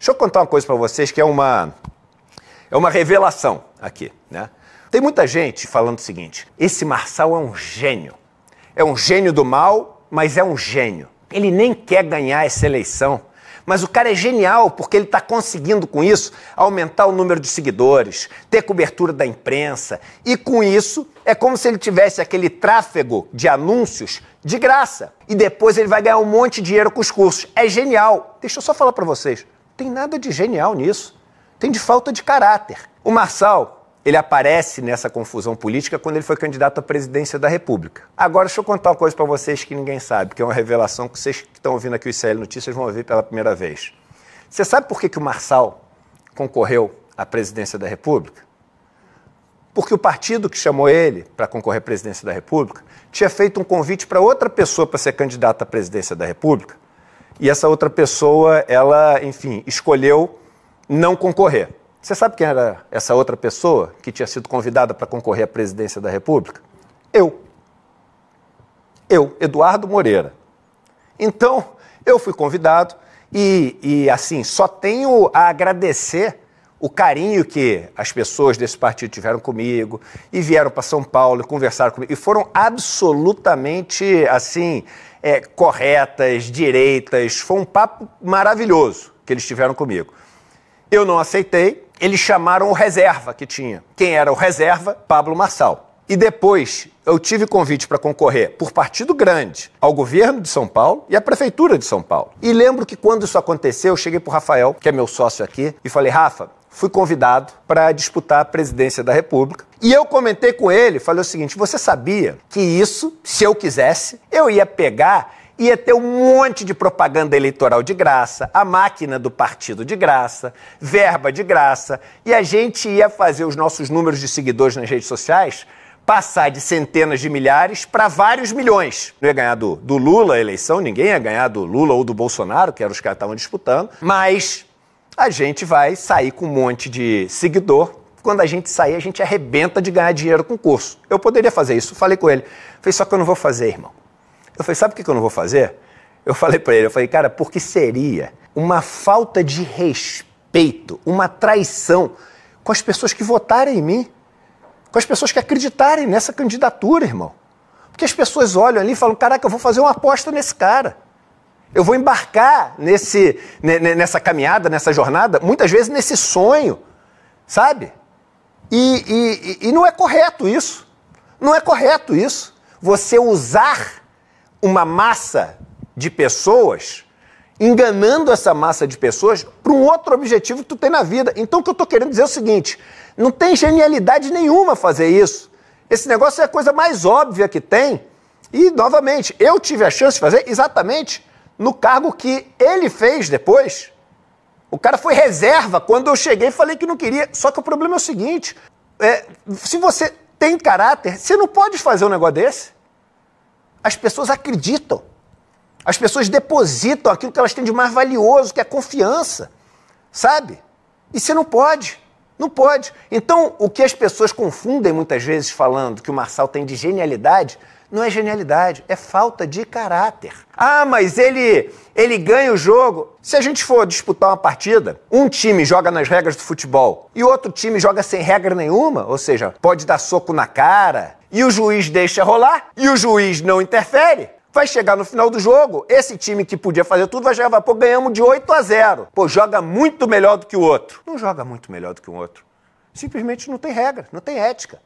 Deixa eu contar uma coisa para vocês que é uma é uma revelação aqui, né? Tem muita gente falando o seguinte: esse Marçal é um gênio. É um gênio do mal, mas é um gênio. Ele nem quer ganhar essa eleição. Mas o cara é genial porque ele está conseguindo com isso aumentar o número de seguidores, ter cobertura da imprensa e com isso é como se ele tivesse aquele tráfego de anúncios de graça e depois ele vai ganhar um monte de dinheiro com os cursos. É genial. Deixa eu só falar para vocês tem nada de genial nisso. Tem de falta de caráter. O Marçal, ele aparece nessa confusão política quando ele foi candidato à presidência da República. Agora, deixa eu contar uma coisa para vocês que ninguém sabe, que é uma revelação que vocês que estão ouvindo aqui o ICL Notícias vão ouvir pela primeira vez. Você sabe por que, que o Marçal concorreu à presidência da República? Porque o partido que chamou ele para concorrer à presidência da República tinha feito um convite para outra pessoa para ser candidata à presidência da República e essa outra pessoa, ela, enfim, escolheu não concorrer. Você sabe quem era essa outra pessoa que tinha sido convidada para concorrer à presidência da República? Eu. Eu, Eduardo Moreira. Então, eu fui convidado e, e assim, só tenho a agradecer o carinho que as pessoas desse partido tiveram comigo e vieram para São Paulo e conversaram comigo e foram absolutamente assim é, corretas, direitas. Foi um papo maravilhoso que eles tiveram comigo. Eu não aceitei. Eles chamaram o reserva que tinha. Quem era o reserva? Pablo Marçal. E depois eu tive convite para concorrer por partido grande ao governo de São Paulo e à prefeitura de São Paulo. E lembro que quando isso aconteceu, eu cheguei para o Rafael, que é meu sócio aqui, e falei: Rafa, fui convidado para disputar a presidência da República. E eu comentei com ele, falei o seguinte: você sabia que isso, se eu quisesse, eu ia pegar ia ter um monte de propaganda eleitoral de graça, a máquina do partido de graça, verba de graça, e a gente ia fazer os nossos números de seguidores nas redes sociais passar de centenas de milhares para vários milhões. Não ia ganhar do, do Lula a eleição, ninguém ia ganhar do Lula ou do Bolsonaro, que eram os que estavam disputando, mas a gente vai sair com um monte de seguidor. Quando a gente sair, a gente arrebenta de ganhar dinheiro com o curso. Eu poderia fazer isso, falei com ele. Falei, só que eu não vou fazer, irmão. Eu falei, sabe o que eu não vou fazer? Eu falei para ele, eu falei, cara, porque seria uma falta de respeito, uma traição com as pessoas que votarem em mim, com as pessoas que acreditarem nessa candidatura, irmão. Porque as pessoas olham ali e falam, caraca, eu vou fazer uma aposta nesse cara. Eu vou embarcar nesse, nessa caminhada, nessa jornada, muitas vezes nesse sonho, sabe? E, e, e não é correto isso. Não é correto isso. Você usar uma massa de pessoas, enganando essa massa de pessoas para um outro objetivo que tu tem na vida. Então o que eu estou querendo dizer é o seguinte: não tem genialidade nenhuma fazer isso. Esse negócio é a coisa mais óbvia que tem. E, novamente, eu tive a chance de fazer exatamente no cargo que ele fez depois. O cara foi reserva. Quando eu cheguei, falei que não queria. Só que o problema é o seguinte: é, se você tem caráter, você não pode fazer um negócio desse. As pessoas acreditam. As pessoas depositam aquilo que elas têm de mais valioso, que é a confiança. Sabe? E você não pode. Não pode. Então, o que as pessoas confundem muitas vezes falando que o Marçal tem de genialidade, não é genialidade, é falta de caráter. Ah, mas ele ele ganha o jogo. Se a gente for disputar uma partida, um time joga nas regras do futebol e outro time joga sem regra nenhuma, ou seja, pode dar soco na cara, e o juiz deixa rolar, e o juiz não interfere. Vai chegar no final do jogo, esse time que podia fazer tudo vai chegar e pô, ganhamos de 8 a 0. Pô, joga muito melhor do que o outro. Não joga muito melhor do que o outro. Simplesmente não tem regra, não tem ética.